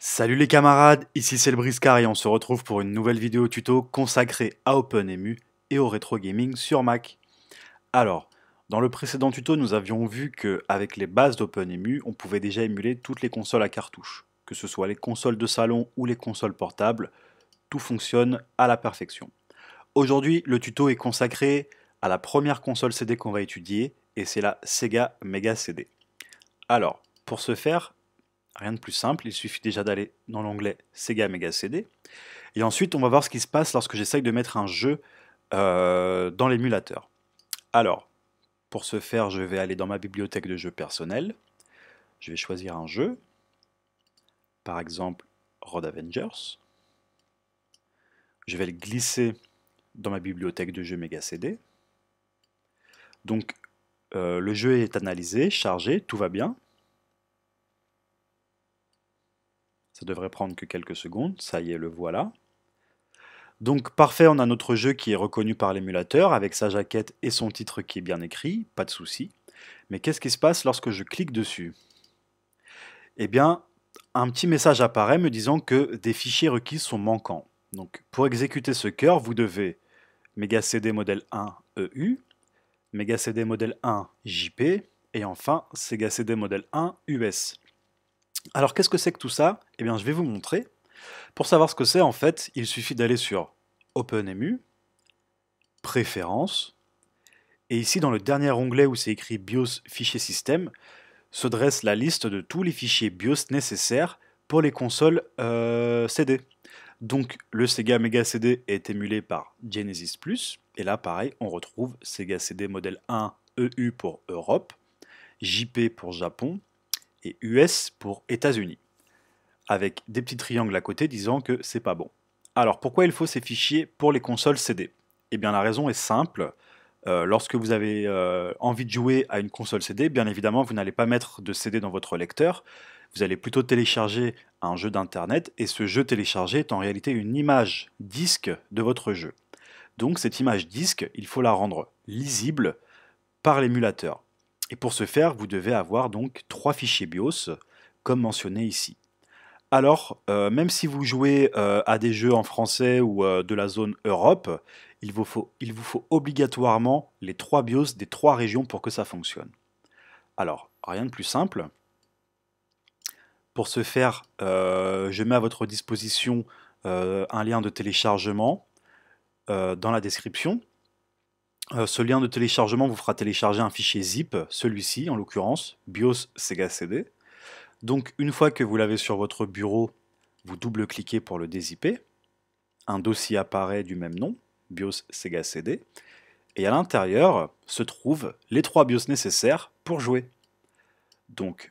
Salut les camarades, ici c'est le Briscar et on se retrouve pour une nouvelle vidéo tuto consacrée à OpenEMU et au rétro gaming sur Mac. Alors, dans le précédent tuto, nous avions vu qu'avec les bases d'OpenEMU, on pouvait déjà émuler toutes les consoles à cartouche. Que ce soit les consoles de salon ou les consoles portables, tout fonctionne à la perfection. Aujourd'hui, le tuto est consacré à la première console CD qu'on va étudier, et c'est la Sega Mega CD. Alors, pour ce faire, rien de plus simple, il suffit déjà d'aller dans l'onglet Sega Mega CD, et ensuite on va voir ce qui se passe lorsque j'essaye de mettre un jeu euh, dans l'émulateur. Alors, pour ce faire, je vais aller dans ma bibliothèque de jeux personnels, je vais choisir un jeu, par exemple Road Avengers, je vais le glisser dans ma bibliothèque de jeux Mega CD. Donc euh, le jeu est analysé, chargé, tout va bien. Ça devrait prendre que quelques secondes, ça y est, le voilà. Donc parfait, on a notre jeu qui est reconnu par l'émulateur avec sa jaquette et son titre qui est bien écrit, pas de souci. Mais qu'est-ce qui se passe lorsque je clique dessus Eh bien, un petit message apparaît me disant que des fichiers requis sont manquants. Donc pour exécuter ce cœur, vous devez Mega CD modèle 1 EU, Mega CD modèle 1 JP et enfin Sega CD modèle 1 US. Alors qu'est-ce que c'est que tout ça Eh bien je vais vous montrer. Pour savoir ce que c'est en fait, il suffit d'aller sur OpenEMU, Préférences, et ici dans le dernier onglet où c'est écrit BIOS fichier système, se dresse la liste de tous les fichiers BIOS nécessaires pour les consoles euh, CD. Donc le Sega Mega CD est émulé par Genesis Plus. Et là, pareil, on retrouve Sega CD modèle 1 EU pour Europe, JP pour Japon et US pour États-Unis. Avec des petits triangles à côté disant que c'est pas bon. Alors pourquoi il faut ces fichiers pour les consoles CD Eh bien la raison est simple. Euh, lorsque vous avez euh, envie de jouer à une console CD, bien évidemment vous n'allez pas mettre de CD dans votre lecteur, vous allez plutôt télécharger un jeu d'Internet et ce jeu téléchargé est en réalité une image disque de votre jeu. Donc cette image disque, il faut la rendre lisible par l'émulateur. Et pour ce faire, vous devez avoir donc trois fichiers BIOS, comme mentionné ici. Alors, euh, même si vous jouez euh, à des jeux en français ou euh, de la zone Europe, il vous faut obligatoirement les trois BIOS des trois régions pour que ça fonctionne. Alors, rien de plus simple, pour ce faire, euh, je mets à votre disposition euh, un lien de téléchargement euh, dans la description. ce lien de téléchargement vous fera télécharger un fichier zip, celui-ci en l'occurrence, BIOS Sega CD. Donc une fois que vous l'avez sur votre bureau, vous double-cliquez pour le dézipper. Un dossier apparaît du même nom, BIOS Sega CD. Et à l'intérieur se trouvent les trois BIOS nécessaires pour jouer. Donc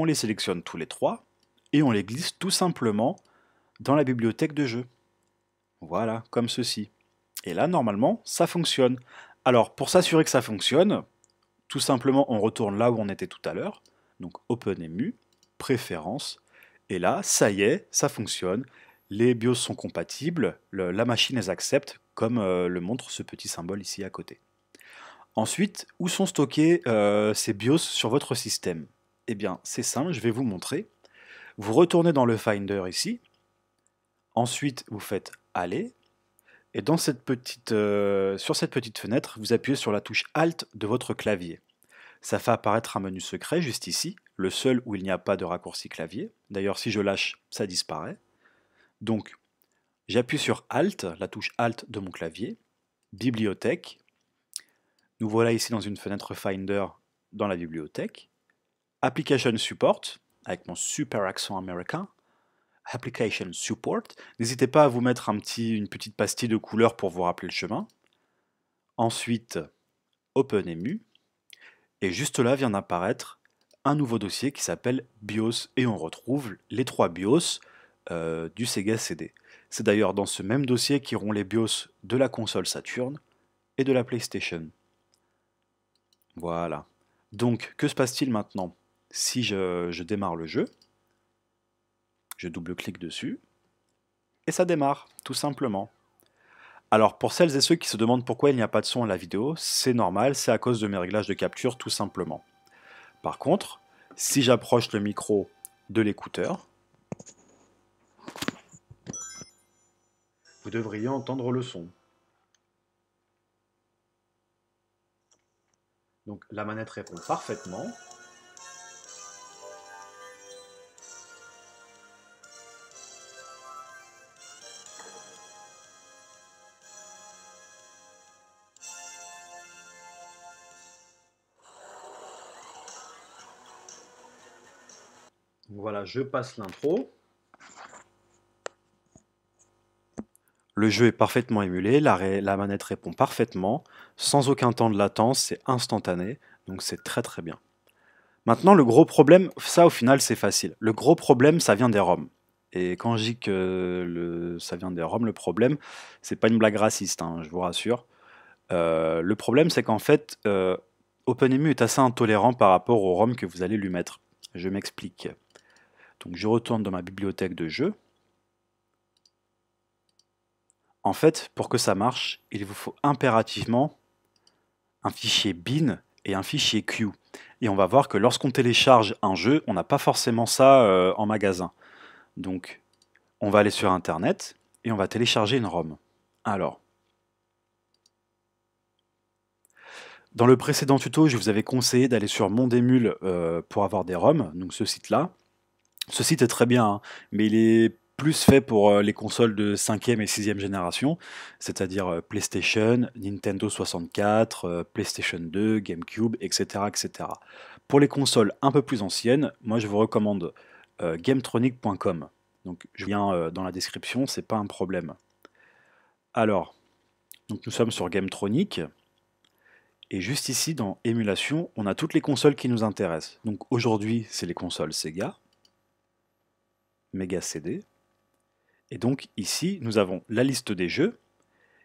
on les sélectionne tous les trois et on les glisse tout simplement dans la bibliothèque de jeu. Voilà, comme ceci. Et là, normalement, ça fonctionne. Alors, pour s'assurer que ça fonctionne, tout simplement, on retourne là où on était tout à l'heure. Donc, OpenEMU, Préférences. Et là, ça y est, ça fonctionne. Les BIOS sont compatibles, la machine les accepte, comme euh, le montre ce petit symbole ici à côté. Ensuite, où sont stockés euh, ces BIOS sur votre système eh bien, c'est simple, je vais vous montrer. Vous retournez dans le Finder ici. Ensuite, vous faites Aller. Et dans cette petite, euh, sur cette petite fenêtre, vous appuyez sur la touche Alt de votre clavier. Ça fait apparaître un menu secret juste ici, le seul où il n'y a pas de raccourci clavier. D'ailleurs, si je lâche, ça disparaît. Donc, j'appuie sur Alt, la touche Alt de mon clavier, Bibliothèque. Nous voilà ici dans une fenêtre Finder dans la bibliothèque. Application Support, avec mon super accent américain, Application Support. N'hésitez pas à vous mettre une petite pastille de couleur pour vous rappeler le chemin. Ensuite, OpenEMU. Et juste là vient d'apparaître un nouveau dossier qui s'appelle BIOS et on retrouve les trois BIOS euh, du Sega CD. C'est d'ailleurs dans ce même dossier qu'iront les BIOS de la console Saturn et de la PlayStation. Voilà. Donc, que se passe-t-il maintenant si je, démarre le jeu, je double-clique dessus, et ça démarre, tout simplement. Alors pour celles et ceux qui se demandent pourquoi il n'y a pas de son à la vidéo, c'est normal, c'est à cause de mes réglages de capture tout simplement. Par contre, si j'approche le micro de l'écouteur, vous devriez entendre le son. Donc la manette répond parfaitement, voilà, je passe l'intro. Le jeu est parfaitement émulé, la, manette répond parfaitement, sans aucun temps de latence, c'est instantané, donc c'est très très bien. Maintenant, le gros problème, ça au final c'est facile. Le gros problème, ça vient des ROM. Et quand je dis que ça vient des ROMs, le problème, c'est pas une blague raciste, hein, je vous rassure. Euh, le problème, c'est qu'en fait, euh, OpenEMU est assez intolérant par rapport aux ROM que vous allez lui mettre. Je m'explique je retourne dans ma bibliothèque de jeux. En fait, pour que ça marche, il vous faut impérativement un fichier bin et un fichier queue. Et on va voir que lorsqu'on télécharge un jeu, on n'a pas forcément ça euh, en magasin. Donc, on va aller sur Internet et on va télécharger une ROM. Alors, dans le précédent tuto, je vous avais conseillé d'aller sur Mondemule euh, pour avoir des ROM, donc ce site-là. Ce site est très bien, hein, mais il est plus fait pour euh, les consoles de 5e et 6e génération, c'est-à-dire euh, PlayStation, Nintendo 64, euh, PlayStation 2, GameCube, etc., etc. Pour les consoles un peu plus anciennes, moi je vous recommande gametronic.com. Donc je viens dans la description, c'est pas un problème. Alors, nous sommes sur Gametronic. Et juste ici, dans émulation, on a toutes les consoles qui nous intéressent. Donc aujourd'hui, c'est les consoles Sega. Mega CD. Et donc ici, nous avons la liste des jeux,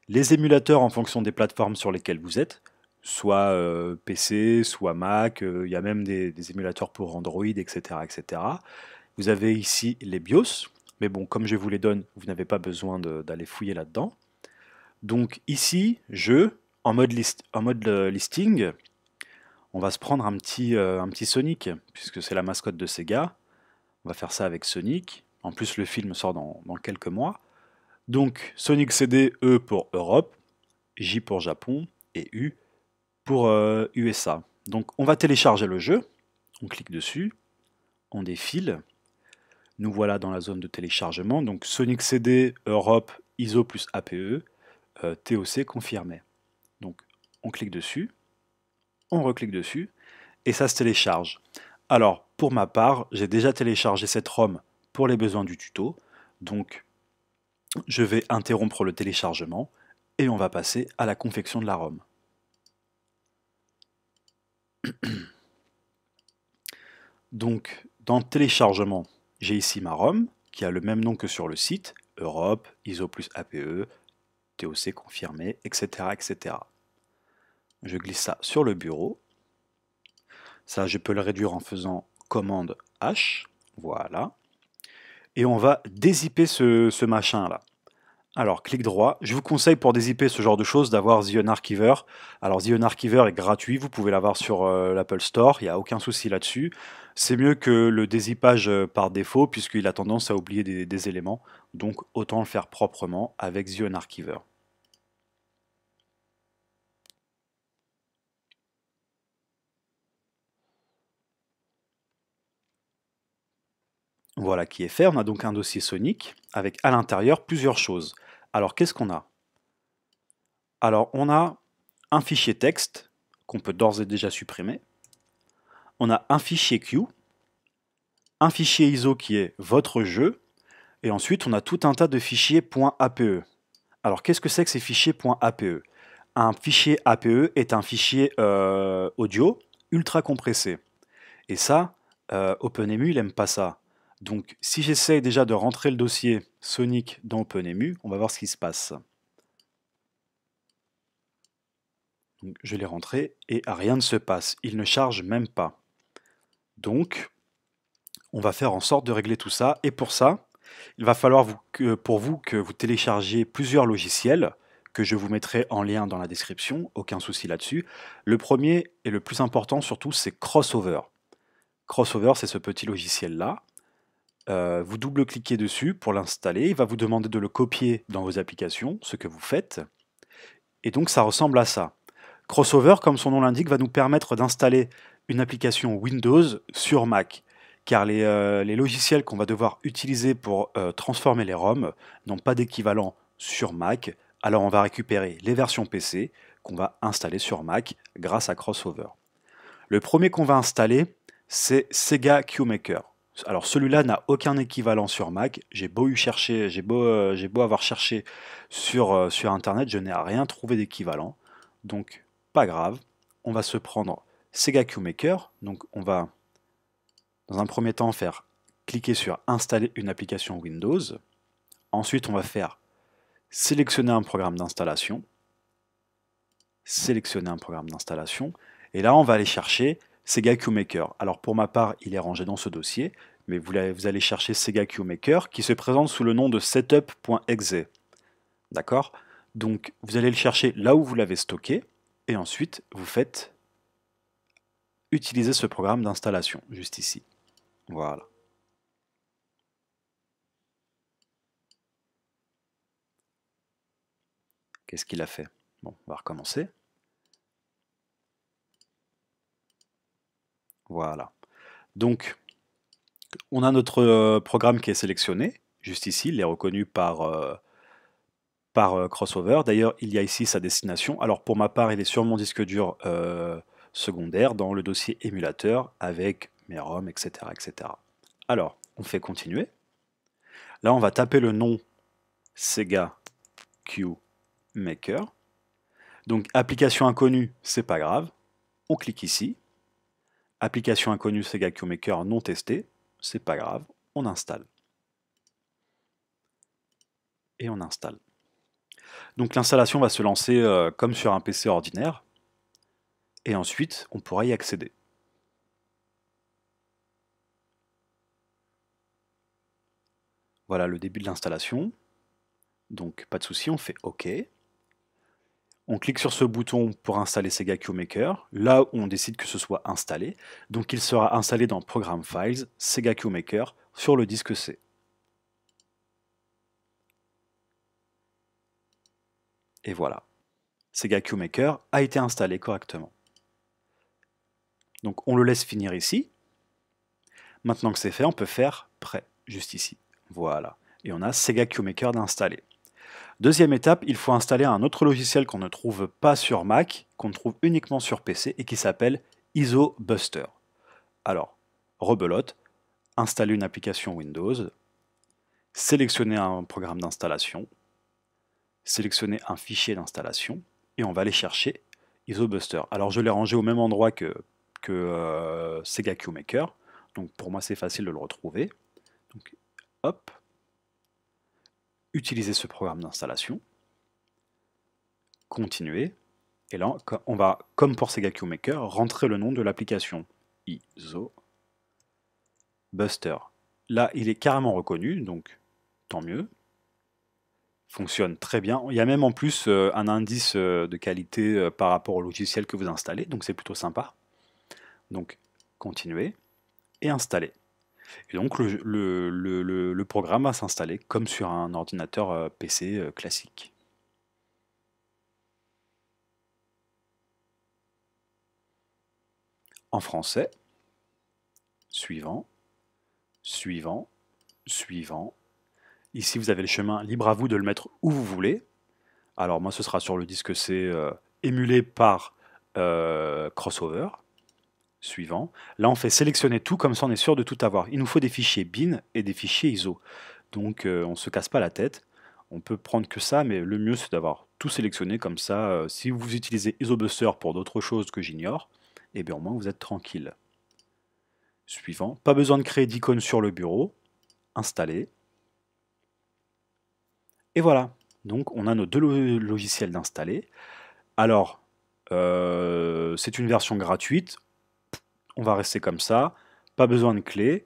les émulateurs en fonction des plateformes sur lesquelles vous êtes, soit euh, PC, soit Mac, euh, il y a même des, émulateurs pour Android, etc., etc. Vous avez ici les BIOS, mais bon, comme je vous les donne, vous n'avez pas besoin d'aller fouiller là-dedans. Donc ici, jeux, en mode, euh, listing, on va se prendre un petit Sonic, puisque c'est la mascotte de Sega on va faire ça avec Sonic. En plus, le film sort dans, quelques mois. Donc, Sonic CD, E pour Europe, J pour Japon et U pour USA. Euh, Donc, on va télécharger le jeu. On clique dessus. On défile. Nous voilà dans la zone de téléchargement. Donc, Sonic CD, Europe, ISO plus APE, euh, TOC confirmé. Donc, on clique dessus. On reclique dessus. Et ça se télécharge. Alors, pour ma part, j'ai déjà téléchargé cette ROM pour les besoins du tuto, donc je vais interrompre le téléchargement et on va passer à la confection de la ROM. Donc, dans téléchargement, j'ai ici ma ROM qui a le même nom que sur le site, Europe, ISO plus APE, TOC confirmé, etc., etc. Je glisse ça sur le bureau ça, je peux le réduire en faisant commande H. Voilà. Et on va dézipper ce, machin-là. Alors, clic droit. Je vous conseille pour dézipper ce genre de choses d'avoir Zion Archiver. Alors, Zion Archiver est gratuit, vous pouvez l'avoir sur euh, l'Apple Store, il n'y a aucun souci là-dessus. C'est mieux que le dézippage euh, par défaut, puisqu'il a tendance à oublier des, des, éléments. Donc, autant le faire proprement avec Zion Archiver. Voilà qui est fait. On a donc un dossier Sonic avec à l'intérieur plusieurs choses. Alors qu'est-ce qu'on a Alors on a un fichier texte qu'on peut d'ores et déjà supprimer. On a un fichier Q, un fichier ISO qui est votre jeu, et ensuite on a tout un tas de fichiers .ape. Alors qu'est-ce que c'est que ces fichiers .ape Un fichier APE est un fichier euh, audio ultra compressé. Et ça, euh, OpenEMU, il n'aime pas ça. Donc si j'essaye déjà de rentrer le dossier Sonic dans OpenEMU, on va voir ce qui se passe. je l'ai rentré et ah, rien ne se passe, il ne charge même pas. Donc on va faire en sorte de régler tout ça et pour ça, il va falloir que, pour vous que vous téléchargez plusieurs logiciels que je vous mettrai en lien dans la description, aucun souci là-dessus. Le premier et le plus important surtout, c'est Crossover. Crossover, c'est ce petit logiciel-là euh, vous double-cliquez dessus pour l'installer, il va vous demander de le copier dans vos applications, ce que vous faites, et donc ça ressemble à ça. Crossover, comme son nom l'indique, va nous permettre d'installer une application Windows sur Mac, car les, euh, logiciels qu'on va devoir utiliser pour euh, transformer les ROM n'ont pas d'équivalent sur Mac, alors on va récupérer les versions PC qu'on va installer sur Mac grâce à Crossover. Le premier qu'on va installer, c'est Sega QMaker. Alors celui-là n'a aucun équivalent sur Mac. J'ai beau chercher, euh, j'ai beau, avoir cherché sur, euh, sur Internet, je n'ai rien trouvé d'équivalent. Donc pas grave. On va se prendre Sega QMaker. Donc on va dans un premier temps faire cliquer sur installer une application Windows. Ensuite on va faire sélectionner un programme d'installation. Sélectionner un programme d'installation. Et là on va aller chercher Sega QMaker. Alors pour ma part, il est rangé dans ce dossier, mais vous, allez chercher Sega QMaker qui se présente sous le nom de setup.exe. D'accord Donc vous allez le chercher là où vous l'avez stocké et ensuite vous faites utiliser ce programme d'installation juste ici. Voilà. Qu'est-ce qu'il a fait Bon, on va recommencer. Voilà. Donc, on a notre euh, programme qui est sélectionné, juste ici, il est reconnu par, euh, par euh, Crossover. D'ailleurs, il y a ici sa destination. Alors, pour ma part, il est sur mon disque dur secondaire, dans le dossier émulateur, avec mes ROM, etc., etc. Alors, on fait continuer. Là, on va taper le nom Sega Q Maker. Donc, application inconnue, c'est pas grave. On clique ici. Application inconnue Sega QMaker non testée, c'est pas grave, on installe. Et on installe. Donc l'installation va se lancer euh, comme sur un PC ordinaire, et ensuite on pourra y accéder. Voilà le début de l'installation. Donc pas de souci, on fait OK. On clique sur ce bouton pour installer Sega QMaker, là où on décide que ce soit installé, donc il sera installé dans Program Files, Sega QMaker, sur le disque C. Et voilà, Sega QMaker a été installé correctement. Donc on le laisse finir ici. Maintenant que c'est fait, on peut faire prêt, juste ici. Voilà. Et on a Sega QMaker d'installer. Deuxième étape, il faut installer un autre logiciel qu'on ne trouve pas sur Mac, qu'on trouve uniquement sur PC et qui s'appelle ISO Alors, rebelote, installer une application Windows, sélectionner un programme d'installation, sélectionner un fichier d'installation et on va aller chercher ISO Alors je l'ai rangé au même endroit que, que euh, Sega donc pour moi c'est facile de le retrouver. Donc hop, utiliser ce programme d'installation, continuer, et là, on va, comme pour Sega Maker, rentrer le nom de l'application ISO Buster. Là, il est carrément reconnu, donc tant mieux. Fonctionne très bien. Il y a même en plus euh, un indice euh, de qualité euh, par rapport au logiciel que vous installez, donc c'est plutôt sympa. Donc, continuer et installer. Et donc le, programme va s'installer comme sur un ordinateur euh, PC euh, classique. En français, suivant, suivant, suivant. Ici, vous avez le chemin libre à vous de le mettre où vous voulez. Alors moi, ce sera sur le disque C euh, émulé par Crossover. Suivant. Là, on fait sélectionner tout, comme ça on est sûr de tout avoir. Il nous faut des fichiers bin et des fichiers ISO. Donc, euh, on ne se casse pas la tête. On peut prendre que ça, mais le mieux, c'est d'avoir tout sélectionné. Comme ça, euh, si vous utilisez IsoBuster pour d'autres choses que j'ignore, eh bien, au moins, vous êtes tranquille. Suivant. Pas besoin de créer d'icône sur le bureau. Installer. Et voilà. Donc, on a nos deux logiciels d'installer. Alors, euh, c'est une version gratuite on va rester comme ça, pas besoin de clé,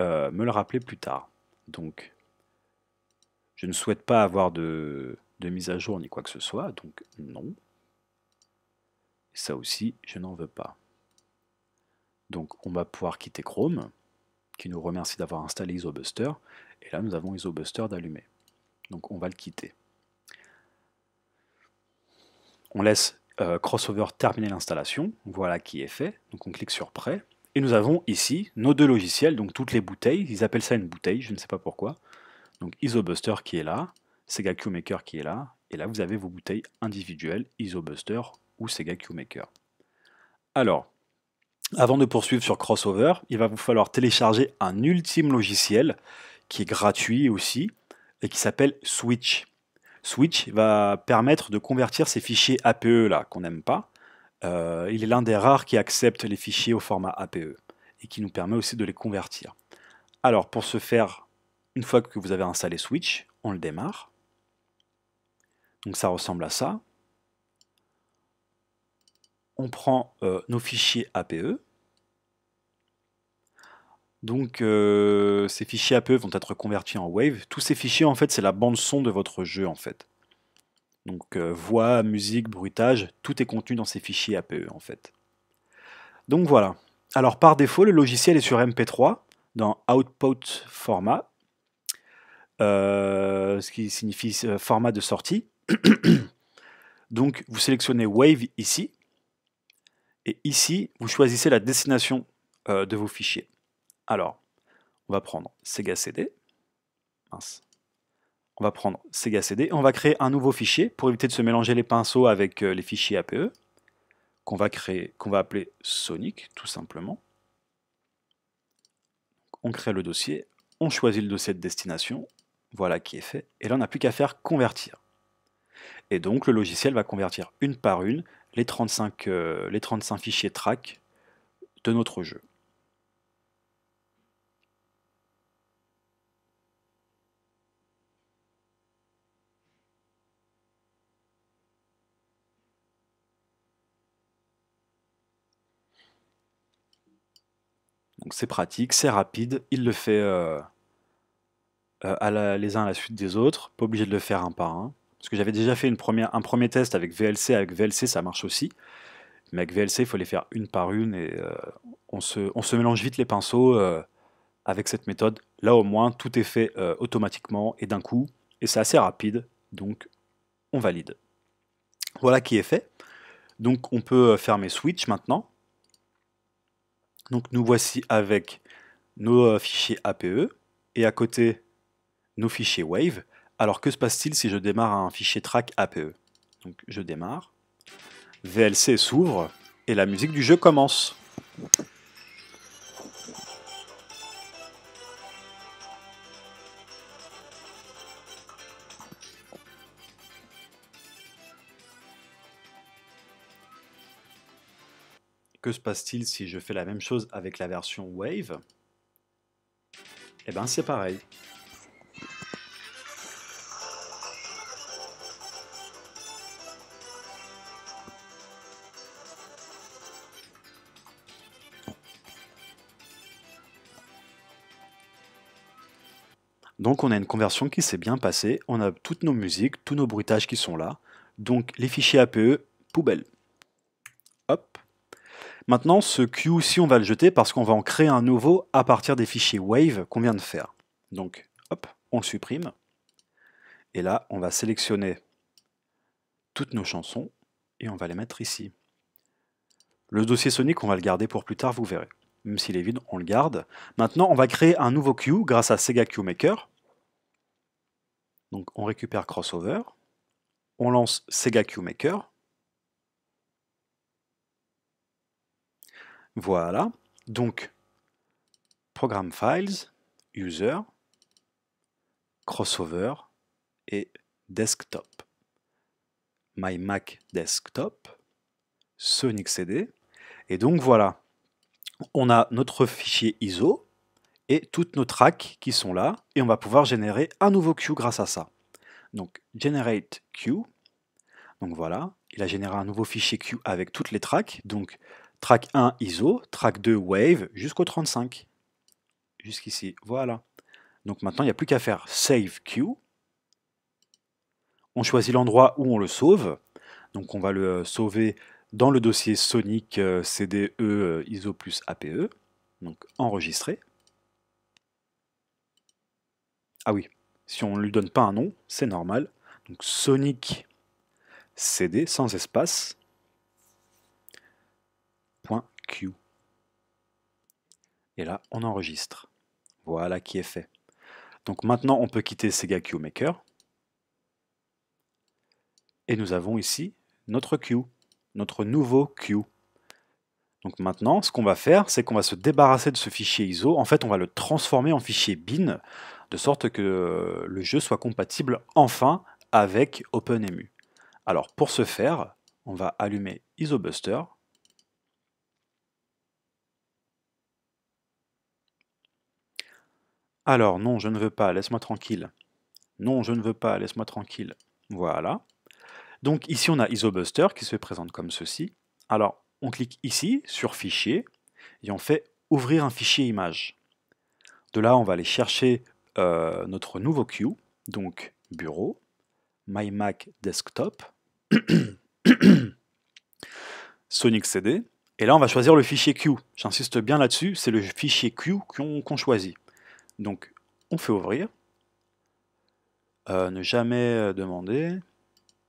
euh, me le rappeler plus tard. Donc, je ne souhaite pas avoir de, mise à jour ni quoi que ce soit, donc non. Ça aussi, je n'en veux pas. Donc, on va pouvoir quitter Chrome, qui nous remercie d'avoir installé IsoBuster, et là, nous avons IsoBuster d'allumer. Donc, on va le quitter. On laisse euh, crossover terminer l'installation. Voilà qui est fait. Donc on clique sur prêt. Et nous avons ici nos deux logiciels, donc toutes les bouteilles. Ils appellent ça une bouteille, je ne sais pas pourquoi. Donc IsoBuster qui est là, Sega Maker qui est là. Et là, vous avez vos bouteilles individuelles, IsoBuster ou Sega Maker. Alors, avant de poursuivre sur Crossover, il va vous falloir télécharger un ultime logiciel qui est gratuit aussi et qui s'appelle Switch. Switch va permettre de convertir ces fichiers APE là qu'on n'aime pas. Euh, il est l'un des rares qui accepte les fichiers au format APE et qui nous permet aussi de les convertir. Alors pour ce faire, une fois que vous avez installé Switch, on le démarre. Donc ça ressemble à ça. On prend euh, nos fichiers APE, donc euh, ces fichiers APE vont être convertis en Wave. Tous ces fichiers, en fait, c'est la bande son de votre jeu, en fait. Donc euh, voix, musique, bruitage, tout est contenu dans ces fichiers APE, en fait. Donc voilà. Alors par défaut, le logiciel est sur MP3 dans Output Format, euh, ce qui signifie format de sortie. Donc vous sélectionnez Wave ici, et ici, vous choisissez la destination de vos fichiers. Alors, on va prendre Sega CD. Mince. On va prendre Sega CD et on va créer un nouveau fichier pour éviter de se mélanger les pinceaux avec euh, les fichiers APE qu'on va créer, qu'on va appeler Sonic tout simplement. On crée le dossier, on choisit le dossier de destination, voilà qui est fait, et là on n'a plus qu'à faire convertir. Et donc le logiciel va convertir une par une les 35, euh, les 35 fichiers track de notre jeu. Donc c'est pratique, c'est rapide, il le fait euh, euh, à les uns à la suite des autres, pas obligé de le faire un par un. Parce que j'avais déjà fait une première, un premier test avec VLC, avec VLC ça marche aussi. Mais avec VLC, il faut les faire une par une et euh, on, se, mélange vite les pinceaux avec cette méthode. Là au moins, tout est fait automatiquement et d'un coup, et c'est assez rapide, donc on valide. Voilà qui est fait. Donc on peut fermer Switch maintenant. Donc nous voici avec nos euh, fichiers APE et à côté nos fichiers WAVE. Alors que se passe-t-il si je démarre un fichier track APE Donc je démarre, VLC s'ouvre et la musique du jeu commence. se passe-t-il si je fais la même chose avec la version Wave Eh ben c'est pareil. Donc on a une conversion qui s'est bien passée, on a toutes nos musiques, tous nos bruitages qui sont là, donc les fichiers APE, poubelle. Maintenant, ce queue ci on va le jeter parce qu'on va en créer un nouveau à partir des fichiers wave qu'on vient de faire. Donc, hop, on le supprime. Et là, on va sélectionner toutes nos chansons et on va les mettre ici. Le dossier Sonic, on va le garder pour plus tard, vous verrez. Même s'il est vide, on le garde. Maintenant, on va créer un nouveau queue grâce à Sega QMaker. Maker. Donc, on récupère Crossover. On lance Sega QMaker. Maker. Voilà. Donc, Program Files, User, Crossover et Desktop. My Mac Desktop, Sonic CD. Et donc voilà, on a notre fichier ISO et toutes nos tracks qui sont là et on va pouvoir générer un nouveau queue grâce à ça. Donc Generate Queue. Donc voilà, il a généré un nouveau fichier queue avec toutes les tracks. Donc Track 1 ISO, track 2 Wave jusqu'au 35. Jusqu'ici, voilà. Donc maintenant, il n'y a plus qu'à faire Save Q. On choisit l'endroit où on le sauve. Donc on va le euh, sauver dans le dossier Sonic euh, CDE euh, ISO plus APE. Donc enregistrer. Ah oui, si on ne lui donne pas un nom, c'est normal. Donc Sonic CD sans espace Q. Et là, on enregistre. Voilà qui est fait. Donc maintenant, on peut quitter Sega QMaker. Maker. Et nous avons ici notre Q, notre nouveau Q. Donc maintenant, ce qu'on va faire, c'est qu'on va se débarrasser de ce fichier ISO. En fait, on va le transformer en fichier BIN, de sorte que le jeu soit compatible enfin avec OpenEMU. Alors pour ce faire, on va allumer ISOBuster Alors, non, je ne veux pas, laisse-moi tranquille. Non, je ne veux pas, laisse-moi tranquille. Voilà. Donc ici, on a IsoBuster qui se présente comme ceci. Alors, on clique ici sur Fichier et on fait Ouvrir un fichier image. De là, on va aller chercher euh, notre nouveau queue, donc Bureau, My Mac Desktop, Sonic CD, et là, on va choisir le fichier Q. J'insiste bien là-dessus, c'est le fichier Q qu'on choisit. Donc, on fait ouvrir. Euh, ne jamais euh, demander.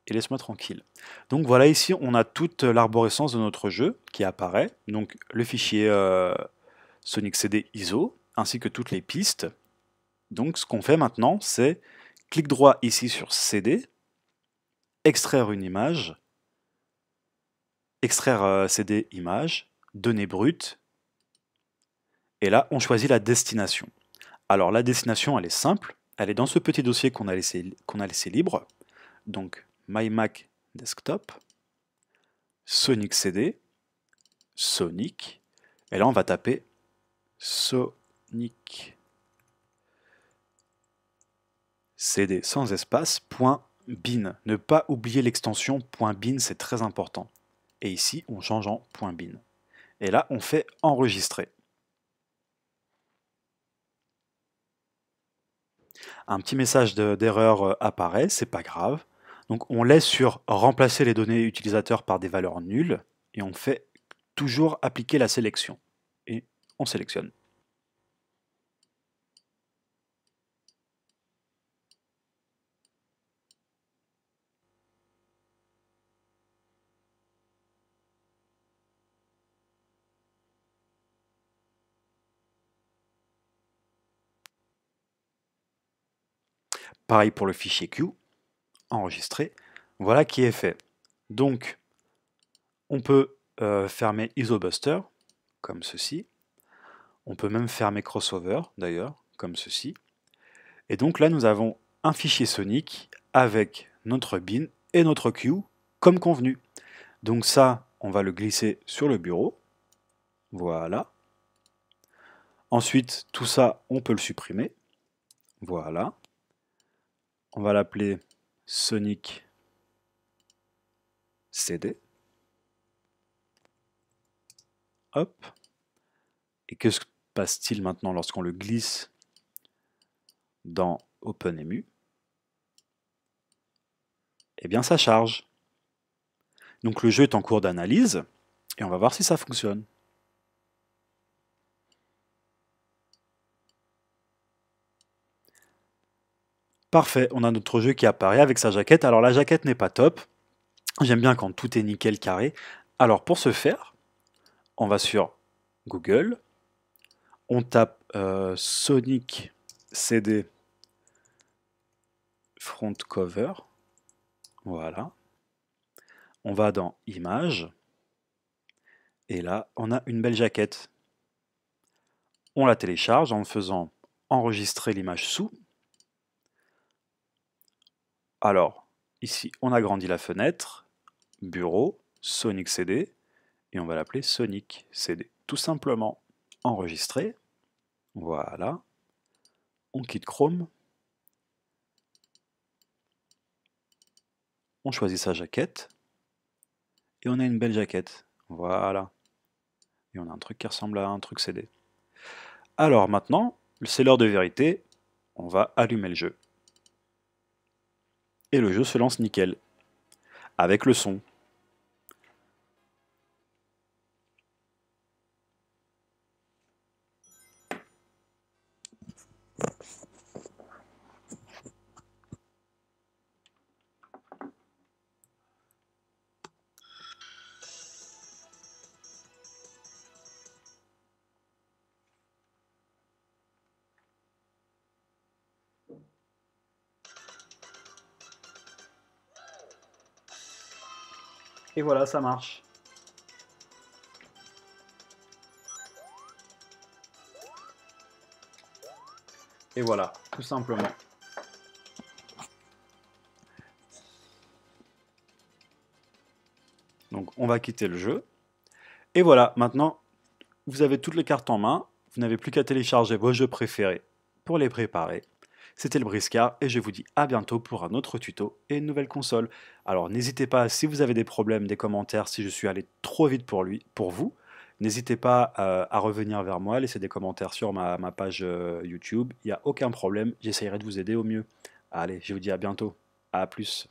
Et laisse-moi tranquille. Donc voilà, ici, on a toute l'arborescence de notre jeu qui apparaît. Donc, le fichier euh, Sonic CD ISO, ainsi que toutes les pistes. Donc, ce qu'on fait maintenant, c'est clic droit ici sur CD, extraire une image, extraire CD image, données brutes, et là on choisit la destination. Alors la destination, elle est simple. Elle est dans ce petit dossier qu'on a, a laissé libre. Donc My Mac Desktop, Sonic CD, Sonic. Et là, on va taper Sonic CD sans espace, bin. Ne pas oublier l'extension .bin, c'est très important. Et ici, on change en .bin. Et là, on fait enregistrer. un petit message d'erreur euh, apparaît, c'est pas grave. Donc on laisse sur remplacer les données utilisateurs par des valeurs nulles et on fait toujours appliquer la sélection. Et on sélectionne. Pareil pour le fichier Q, enregistré. Voilà qui est fait. Donc, on peut euh, fermer IsoBuster, comme ceci. On peut même fermer Crossover, d'ailleurs, comme ceci. Et donc là, nous avons un fichier Sonic avec notre bin et notre Q, comme convenu. Donc ça, on va le glisser sur le bureau. Voilà. Ensuite, tout ça, on peut le supprimer. Voilà on va l'appeler Sonic CD. Hop. Et que se passe-t-il maintenant lorsqu'on le glisse dans OpenEMU Eh bien, ça charge. Donc le jeu est en cours d'analyse et on va voir si ça fonctionne. Parfait, on a notre jeu qui apparaît avec sa jaquette. Alors la jaquette n'est pas top. J'aime bien quand tout est nickel carré. Alors pour ce faire, on va sur Google. On tape euh, Sonic CD front cover. Voilà. On va dans Images. Et là, on a une belle jaquette. On la télécharge en faisant enregistrer l'image sous. Alors, ici, on agrandit la fenêtre, bureau, Sonic CD, et on va l'appeler Sonic CD. Tout simplement, enregistrer. Voilà. On quitte Chrome. On choisit sa jaquette. Et on a une belle jaquette. Voilà. Et on a un truc qui ressemble à un truc CD. Alors maintenant, c'est l'heure de vérité. On va allumer le jeu et le jeu se lance nickel. Avec le son, Et voilà, ça marche. Et voilà, tout simplement. Donc on va quitter le jeu. Et voilà, maintenant, vous avez toutes les cartes en main. Vous n'avez plus qu'à télécharger vos jeux préférés pour les préparer. C'était le Brisca et je vous dis à bientôt pour un autre tuto et une nouvelle console. Alors n'hésitez pas si vous avez des problèmes, des commentaires, si je suis allé trop vite pour lui, pour vous. N'hésitez pas euh, à revenir vers moi, laisser des commentaires sur ma, page euh, YouTube. Il n'y a aucun problème, j'essaierai de vous aider au mieux. Allez, je vous dis à bientôt. À plus.